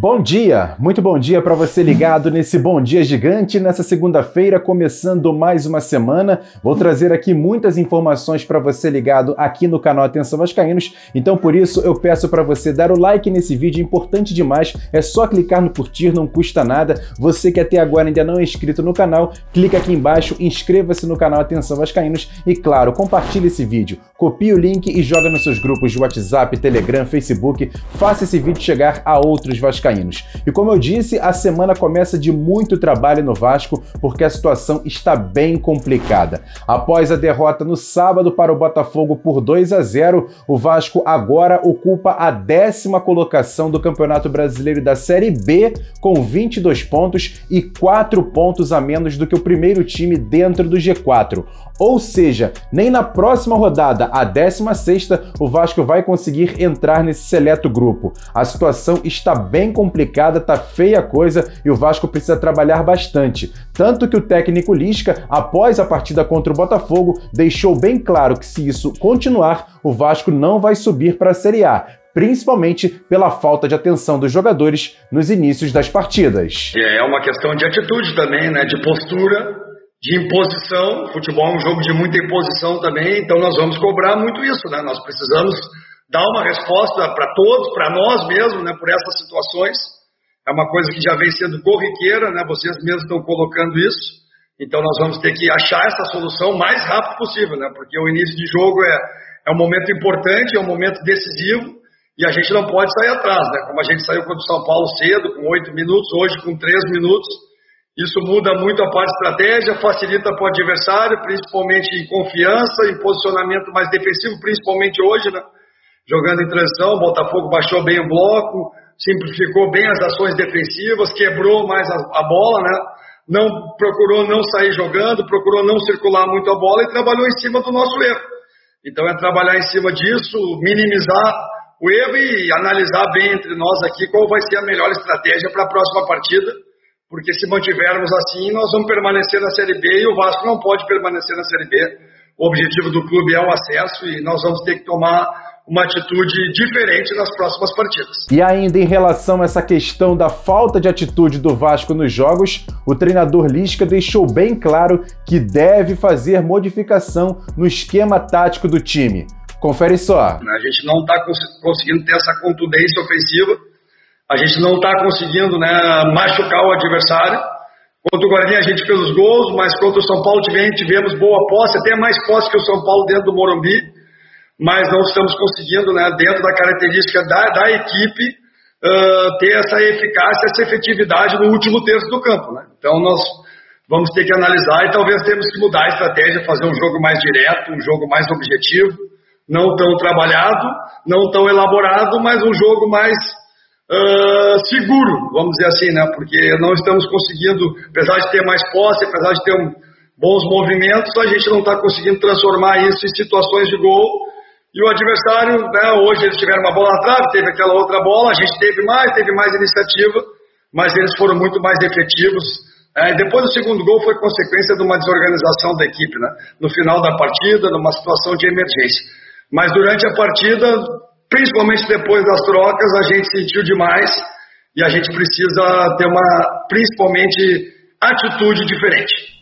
Bom dia, muito bom dia para você ligado nesse Bom Dia Gigante. Nessa segunda-feira, começando mais uma semana, vou trazer aqui muitas informações para você ligado aqui no canal Atenção Vascaínos. Então, por isso, eu peço para você dar o like nesse vídeo, é importante demais. É só clicar no curtir, não custa nada. Você que até agora ainda não é inscrito no canal, clica aqui embaixo, inscreva-se no canal Atenção Vascaínos e, claro, compartilhe esse vídeo. Copie o link e joga nos seus grupos de WhatsApp, Telegram, Facebook. Faça esse vídeo chegar a outros vascaínos vascaínos. E como eu disse, a semana começa de muito trabalho no Vasco, porque a situação está bem complicada. Após a derrota no sábado para o Botafogo por 2 a 0, o Vasco agora ocupa a décima colocação do Campeonato Brasileiro da Série B com 22 pontos e 4 pontos a menos do que o primeiro time dentro do G4. Ou seja, nem na próxima rodada, a 16, o Vasco vai conseguir entrar nesse seleto grupo. A situação está bem complicada, tá feia a coisa e o Vasco precisa trabalhar bastante. Tanto que o técnico Lisca, após a partida contra o Botafogo, deixou bem claro que se isso continuar, o Vasco não vai subir para a Série A, principalmente pela falta de atenção dos jogadores nos inícios das partidas. É uma questão de atitude também, né? De postura de imposição. Futebol é um jogo de muita imposição também, então nós vamos cobrar muito isso, né? Nós precisamos dar uma resposta para todos, para nós mesmos, né? Por essas situações. É uma coisa que já vem sendo corriqueira, né? Vocês mesmos estão colocando isso. Então nós vamos ter que achar essa solução o mais rápido possível, né? Porque o início de jogo é, é um momento importante, é um momento decisivo. E a gente não pode sair atrás, né? Como a gente saiu contra o São Paulo cedo, com oito minutos, hoje com três minutos isso muda muito a parte de estratégia, facilita para o adversário, principalmente em confiança, em posicionamento mais defensivo, principalmente hoje, né? jogando em transição. O Botafogo baixou bem o bloco, simplificou bem as ações defensivas, quebrou mais a, a bola, né? não procurou não sair jogando, procurou não circular muito a bola e trabalhou em cima do nosso erro. Então é trabalhar em cima disso, minimizar o erro e analisar bem entre nós aqui qual vai ser a melhor estratégia para a próxima partida porque se mantivermos assim, nós vamos permanecer na Série B e o Vasco não pode permanecer na Série B. O objetivo do clube é o acesso e nós vamos ter que tomar uma atitude diferente nas próximas partidas. E ainda em relação a essa questão da falta de atitude do Vasco nos jogos, o treinador Lisca deixou bem claro que deve fazer modificação no esquema tático do time. Confere só. A gente não está conseguindo ter essa contundência ofensiva a gente não está conseguindo né, machucar o adversário. Contra o Guarani a gente fez os gols, mas contra o São Paulo tivemos, tivemos boa posse, até mais posse que o São Paulo dentro do Morumbi, mas não estamos conseguindo, né, dentro da característica da, da equipe, uh, ter essa eficácia, essa efetividade no último terço do campo. Né? Então nós vamos ter que analisar e talvez temos que mudar a estratégia, fazer um jogo mais direto, um jogo mais objetivo, não tão trabalhado, não tão elaborado, mas um jogo mais uh, seguro, vamos dizer assim, né? Porque não estamos conseguindo, apesar de ter mais posse, apesar de ter um, bons movimentos, a gente não está conseguindo transformar isso em situações de gol. E o adversário, né, hoje eles tiveram uma bola atrás, teve aquela outra bola, a gente teve mais, teve mais iniciativa, mas eles foram muito mais efetivos. É, depois do segundo gol foi consequência de uma desorganização da equipe, né? No final da partida, numa situação de emergência. Mas durante a partida, principalmente depois das trocas, a gente sentiu demais e a gente precisa ter uma, principalmente, atitude diferente.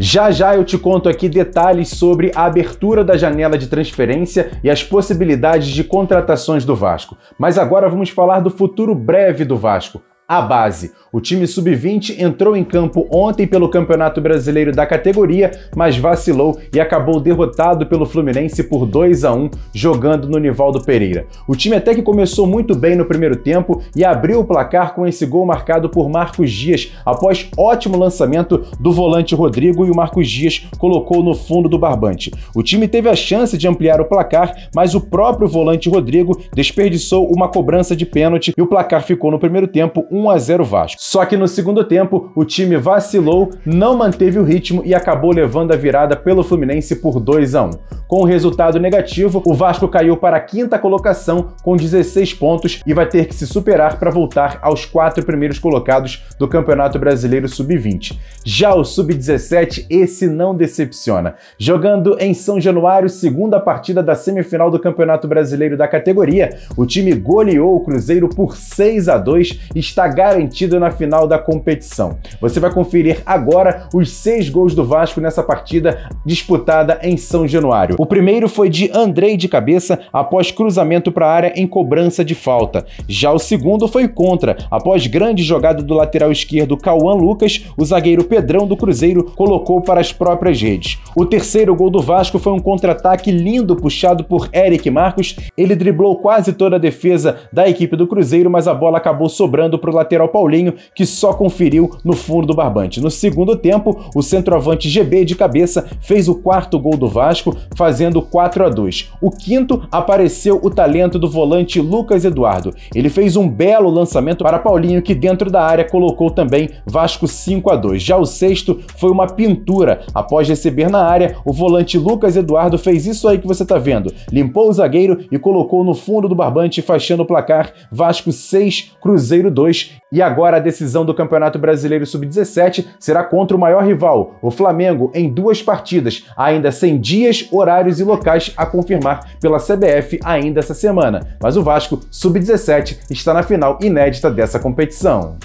Já já eu te conto aqui detalhes sobre a abertura da janela de transferência e as possibilidades de contratações do Vasco. Mas agora vamos falar do futuro breve do Vasco a base. O time sub-20 entrou em campo ontem pelo Campeonato Brasileiro da categoria, mas vacilou e acabou derrotado pelo Fluminense por 2 a 1, jogando no Nivaldo Pereira. O time até que começou muito bem no primeiro tempo e abriu o placar com esse gol marcado por Marcos Dias após ótimo lançamento do volante Rodrigo e o Marcos Dias colocou no fundo do barbante. O time teve a chance de ampliar o placar, mas o próprio volante Rodrigo desperdiçou uma cobrança de pênalti e o placar ficou no primeiro tempo 1 a 0 Vasco. Só que no segundo tempo, o time vacilou, não manteve o ritmo e acabou levando a virada pelo Fluminense por 2 a 1. Com o resultado negativo, o Vasco caiu para a quinta colocação com 16 pontos e vai ter que se superar para voltar aos quatro primeiros colocados do Campeonato Brasileiro Sub-20. Já o Sub-17, esse não decepciona. Jogando em São Januário, segunda partida da semifinal do Campeonato Brasileiro da categoria, o time goleou o Cruzeiro por 6 a 2 e está garantido na final da competição. Você vai conferir agora os seis gols do Vasco nessa partida disputada em São Januário. O primeiro foi de Andrei de cabeça após cruzamento para a área em cobrança de falta. Já o segundo foi contra, após grande jogada do lateral esquerdo Cauã Lucas, o zagueiro Pedrão do Cruzeiro colocou para as próprias redes. O terceiro gol do Vasco foi um contra-ataque lindo puxado por Eric Marcos. Ele driblou quase toda a defesa da equipe do Cruzeiro, mas a bola acabou sobrando para o lateral Paulinho, que só conferiu no fundo do barbante. No segundo tempo, o centroavante GB de cabeça fez o quarto gol do Vasco, fazendo 4 a 2. O quinto apareceu o talento do volante Lucas Eduardo. Ele fez um belo lançamento para Paulinho, que dentro da área colocou também Vasco 5 a 2. Já o sexto foi uma pintura. Após receber na área, o volante Lucas Eduardo fez isso aí que você está vendo. Limpou o zagueiro e colocou no fundo do barbante, fechando o placar Vasco 6, Cruzeiro 2. E agora a decisão do Campeonato Brasileiro Sub-17 será contra o maior rival, o Flamengo, em duas partidas, ainda sem dias, horários e locais a confirmar pela CBF ainda essa semana. Mas o Vasco Sub-17 está na final inédita dessa competição.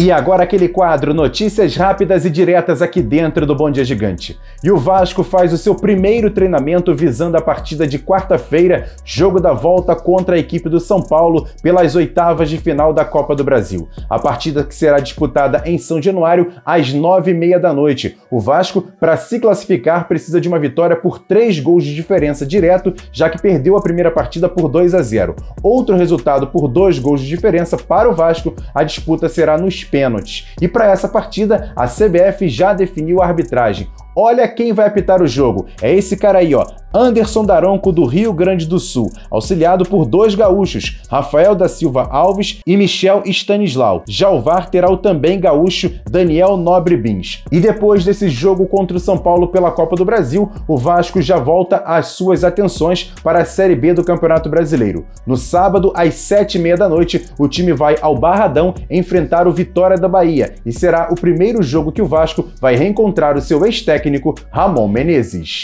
E agora aquele quadro Notícias Rápidas e Diretas aqui dentro do Bom Dia Gigante. E o Vasco faz o seu primeiro treinamento visando a partida de quarta-feira, jogo da volta contra a equipe do São Paulo pelas oitavas de final da Copa do Brasil. A partida que será disputada em São Januário às nove e meia da noite. O Vasco, para se classificar, precisa de uma vitória por três gols de diferença direto, já que perdeu a primeira partida por 2 a 0. Outro resultado por dois gols de diferença para o Vasco, a disputa será no pênaltis. E para essa partida, a CBF já definiu a arbitragem. Olha quem vai apitar o jogo. É esse cara aí, ó, Anderson Daronco do Rio Grande do Sul, auxiliado por dois gaúchos, Rafael da Silva Alves e Michel Stanislau. Já o VAR terá o também gaúcho Daniel Nobre Bins. E depois desse jogo contra o São Paulo pela Copa do Brasil, o Vasco já volta às suas atenções para a Série B do Campeonato Brasileiro. No sábado, às sete e meia da noite, o time vai ao Barradão enfrentar o Vitória da Bahia e será o primeiro jogo que o Vasco vai reencontrar o seu ex-técnico técnico Ramon Menezes.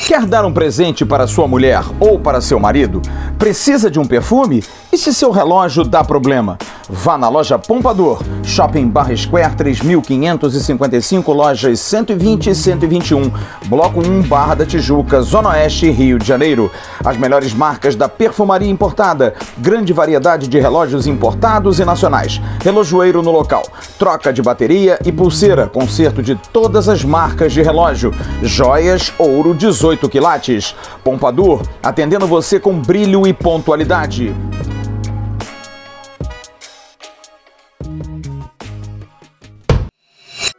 Quer dar um presente para sua mulher ou para seu marido? Precisa de um perfume? E se seu relógio dá problema? Vá na loja Pompador, Shopping Barra Square 3555, lojas 120 e 121, Bloco 1 Barra da Tijuca, Zona Oeste, Rio de Janeiro. As melhores marcas da perfumaria importada, grande variedade de relógios importados e nacionais, relojoeiro no local, troca de bateria e pulseira, conserto de todas as marcas de relógio, joias, ouro, 18 18 quilates. Pompadour, atendendo você com brilho e pontualidade.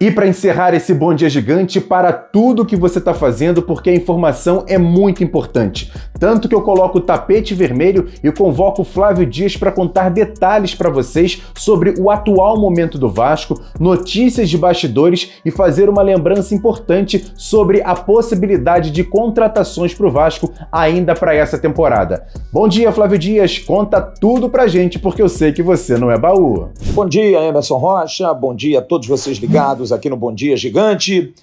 E para encerrar esse bom dia gigante, para tudo que você está fazendo, porque a informação é muito importante. Tanto que eu coloco o tapete vermelho e convoco o Flávio Dias para contar detalhes para vocês sobre o atual momento do Vasco, notícias de bastidores e fazer uma lembrança importante sobre a possibilidade de contratações para o Vasco ainda para essa temporada. Bom dia, Flávio Dias, conta tudo para gente, porque eu sei que você não é baú. Bom dia, Emerson Rocha, bom dia a todos vocês ligados aqui no Bom Dia Gigante,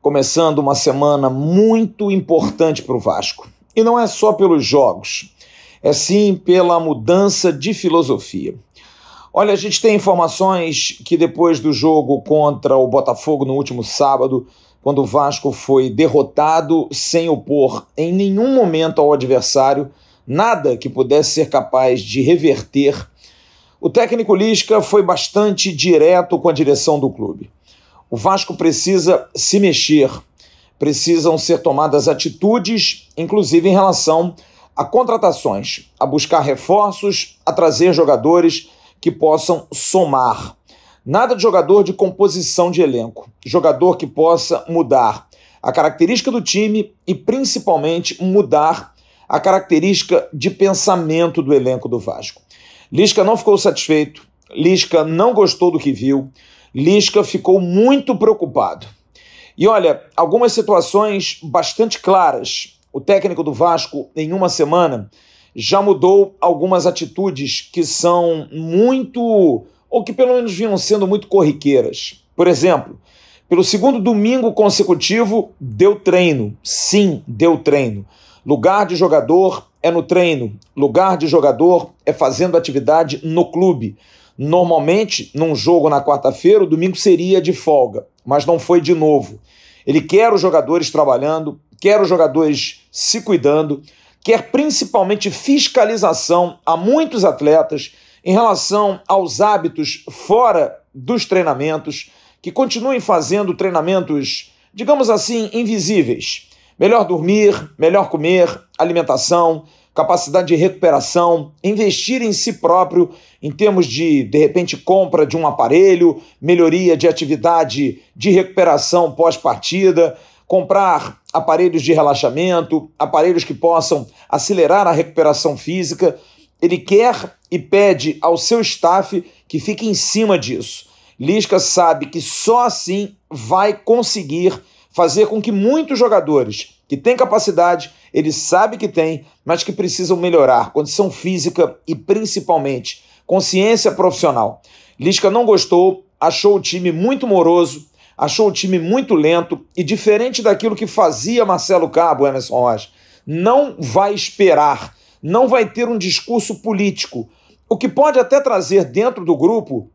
começando uma semana muito importante para o Vasco. E não é só pelos jogos, é sim pela mudança de filosofia. Olha, a gente tem informações que depois do jogo contra o Botafogo no último sábado, quando o Vasco foi derrotado sem opor em nenhum momento ao adversário nada que pudesse ser capaz de reverter, o técnico Lisca foi bastante direto com a direção do clube. O Vasco precisa se mexer, precisam ser tomadas atitudes, inclusive em relação a contratações, a buscar reforços, a trazer jogadores que possam somar. Nada de jogador de composição de elenco, jogador que possa mudar a característica do time e principalmente mudar a característica de pensamento do elenco do Vasco. Lisca não ficou satisfeito, Lisca não gostou do que viu. Lisca ficou muito preocupado. E olha, algumas situações bastante claras. O técnico do Vasco, em uma semana, já mudou algumas atitudes que são muito, ou que pelo menos vinham sendo muito corriqueiras. Por exemplo, pelo segundo domingo consecutivo, deu treino. Sim, deu treino. Lugar de jogador é no treino, lugar de jogador é fazendo atividade no clube. Normalmente, num jogo na quarta-feira, o domingo seria de folga, mas não foi de novo. Ele quer os jogadores trabalhando, quer os jogadores se cuidando, quer principalmente fiscalização a muitos atletas em relação aos hábitos fora dos treinamentos, que continuem fazendo treinamentos, digamos assim, invisíveis. Melhor dormir, melhor comer, alimentação, capacidade de recuperação, investir em si próprio em termos de, de repente, compra de um aparelho, melhoria de atividade de recuperação pós-partida, comprar aparelhos de relaxamento, aparelhos que possam acelerar a recuperação física. Ele quer e pede ao seu staff que fique em cima disso. Lisca sabe que só assim vai conseguir fazer com que muitos jogadores que tem capacidade, ele sabe que tem, mas que precisam melhorar condição física e principalmente consciência profissional. Lisca não gostou, achou o time muito moroso, achou o time muito lento e diferente daquilo que fazia Marcelo Cabo, Emerson Rocha. Não vai esperar, não vai ter um discurso político, o que pode até trazer dentro do grupo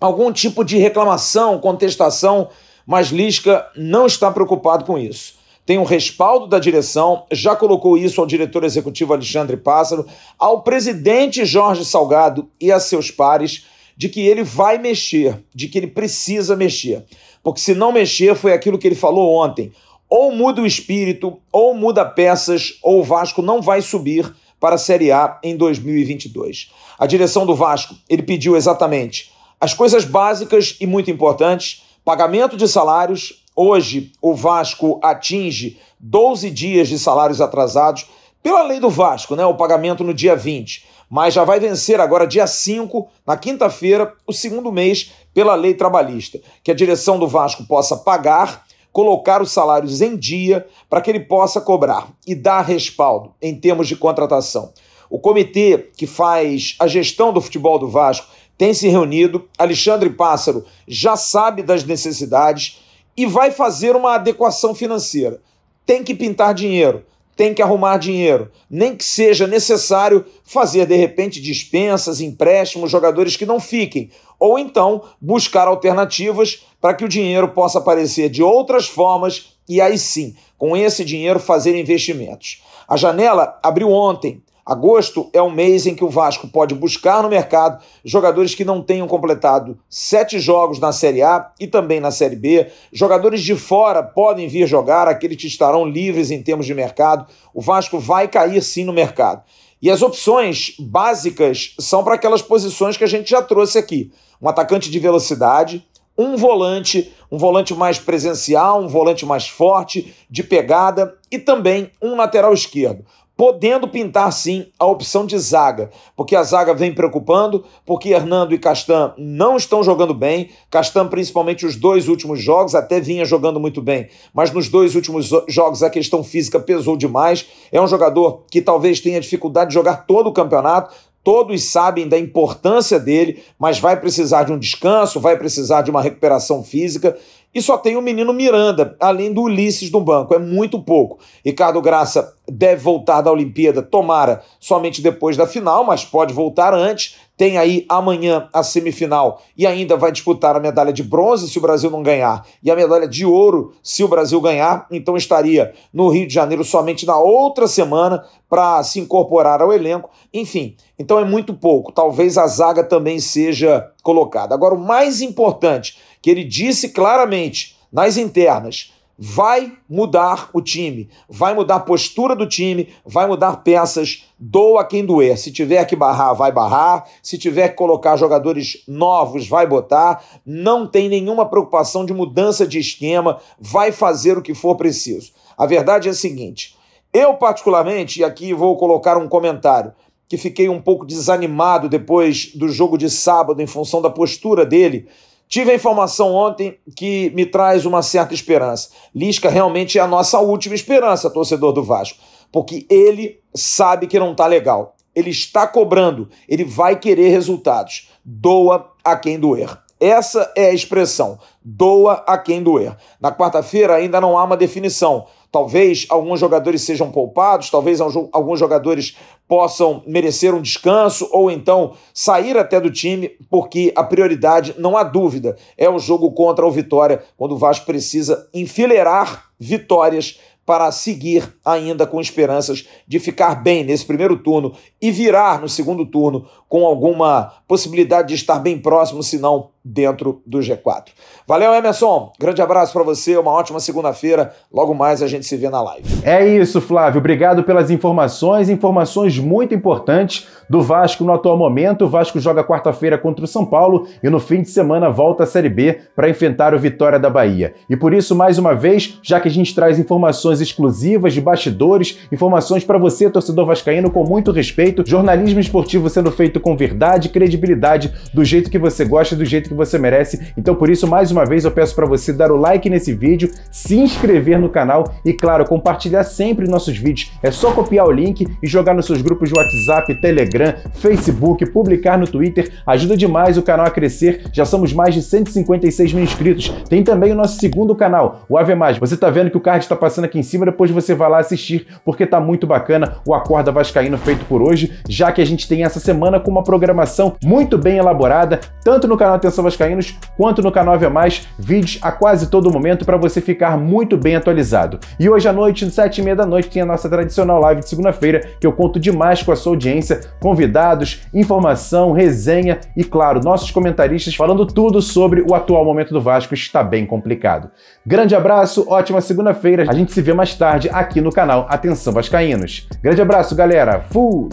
algum tipo de reclamação, contestação, mas Lisca não está preocupado com isso tem o um respaldo da direção, já colocou isso ao diretor executivo Alexandre Pássaro, ao presidente Jorge Salgado e a seus pares, de que ele vai mexer, de que ele precisa mexer. Porque se não mexer, foi aquilo que ele falou ontem. Ou muda o espírito, ou muda peças, ou o Vasco não vai subir para a Série A em 2022. A direção do Vasco, ele pediu exatamente as coisas básicas e muito importantes, pagamento de salários, Hoje, o Vasco atinge 12 dias de salários atrasados pela lei do Vasco, né? O pagamento no dia 20. Mas já vai vencer agora, dia 5, na quinta-feira, o segundo mês, pela lei trabalhista. Que a direção do Vasco possa pagar, colocar os salários em dia, para que ele possa cobrar e dar respaldo em termos de contratação. O comitê que faz a gestão do futebol do Vasco tem se reunido. Alexandre Pássaro já sabe das necessidades e vai fazer uma adequação financeira. Tem que pintar dinheiro, tem que arrumar dinheiro, nem que seja necessário fazer de repente dispensas, empréstimos, jogadores que não fiquem, ou então buscar alternativas para que o dinheiro possa aparecer de outras formas e aí sim, com esse dinheiro fazer investimentos. A janela abriu ontem Agosto é um mês em que o Vasco pode buscar no mercado jogadores que não tenham completado sete jogos na Série A e também na Série B. Jogadores de fora podem vir jogar, aqueles que estarão livres em termos de mercado. O Vasco vai cair sim no mercado. E as opções básicas são para aquelas posições que a gente já trouxe aqui: um atacante de velocidade, um volante, um volante mais presencial, um volante mais forte, de pegada e também um lateral esquerdo podendo pintar sim a opção de zaga, porque a zaga vem preocupando, porque Hernando e Castan não estão jogando bem. Castan, principalmente os dois últimos jogos, até vinha jogando muito bem, mas nos dois últimos jogos a questão física pesou demais. É um jogador que talvez tenha dificuldade de jogar todo o campeonato, todos sabem da importância dele, mas vai precisar de um descanso, vai precisar de uma recuperação física. E só tem o menino Miranda, além do Ulisses no banco, é muito pouco. Ricardo Graça deve voltar da Olimpíada, tomara, somente depois da final, mas pode voltar antes. Tem aí amanhã a semifinal e ainda vai disputar a medalha de bronze se o Brasil não ganhar e a medalha de ouro se o Brasil ganhar. Então estaria no Rio de Janeiro somente na outra semana para se incorporar ao elenco. Enfim, então é muito pouco. Talvez a zaga também seja colocada. Agora, o mais importante que ele disse claramente nas internas vai mudar o time, vai mudar a postura do time, vai mudar peças, doa quem doer. Se tiver que barrar, vai barrar. Se tiver que colocar jogadores novos, vai botar. Não tem nenhuma preocupação de mudança de esquema, vai fazer o que for preciso. A verdade é a seguinte: eu, particularmente, e aqui vou colocar um comentário, que fiquei um pouco desanimado depois do jogo de sábado em função da postura dele. Tive a informação ontem que me traz uma certa esperança. Lisca realmente é a nossa última esperança, torcedor do Vasco, porque ele sabe que não tá legal. Ele está cobrando, ele vai querer resultados. Doa a quem doer. Essa é a expressão: doa a quem doer. Na quarta-feira ainda não há uma definição Talvez alguns jogadores sejam poupados, talvez alguns jogadores possam merecer um descanso ou então sair até do time, porque a prioridade, não há dúvida, é o jogo contra o Vitória, quando o Vasco precisa enfileirar vitórias para seguir ainda com esperanças de ficar bem nesse primeiro turno e virar no segundo turno com alguma possibilidade de estar bem próximo, se não dentro do G4. Valeu, Emerson. Grande abraço para você, uma ótima segunda-feira. Logo mais a gente se vê na live. É isso, Flávio. Obrigado pelas informações, informações muito importantes do Vasco no atual momento. O Vasco joga quarta-feira contra o São Paulo e no fim de semana volta à Série B para enfrentar o Vitória da Bahia. E por isso, mais uma vez, já que a gente traz informações exclusivas de bastidores, informações para você, torcedor vascaíno, com muito respeito, jornalismo esportivo sendo feito com verdade, credibilidade, do jeito que você gosta, do jeito que que você merece. Então, por isso, mais uma vez, eu peço para você dar o like nesse vídeo, se inscrever no canal e, claro, compartilhar sempre nossos vídeos. É só copiar o link e jogar nos seus grupos de WhatsApp, Telegram, Facebook, publicar no Twitter. Ajuda demais o canal a crescer. Já somos mais de 156 mil inscritos. Tem também o nosso segundo canal, o Ave Mais. Você está vendo que o card está passando aqui em cima, depois você vai lá assistir, porque está muito bacana o Acorda Vascaíno feito por hoje, já que a gente tem essa semana com uma programação muito bem elaborada, tanto no canal Atenção são Vascaínos quanto no canal 9 a mais, vídeos a quase todo momento para você ficar muito bem atualizado. E hoje à noite, sete e meia da noite, tem a nossa tradicional live de segunda-feira, que eu conto demais com a sua audiência, convidados, informação, resenha e, claro, nossos comentaristas falando tudo sobre o atual momento do Vasco está bem complicado. Grande abraço, ótima segunda-feira. A gente se vê mais tarde aqui no canal Atenção Vascaínos. Grande abraço, galera. Fui!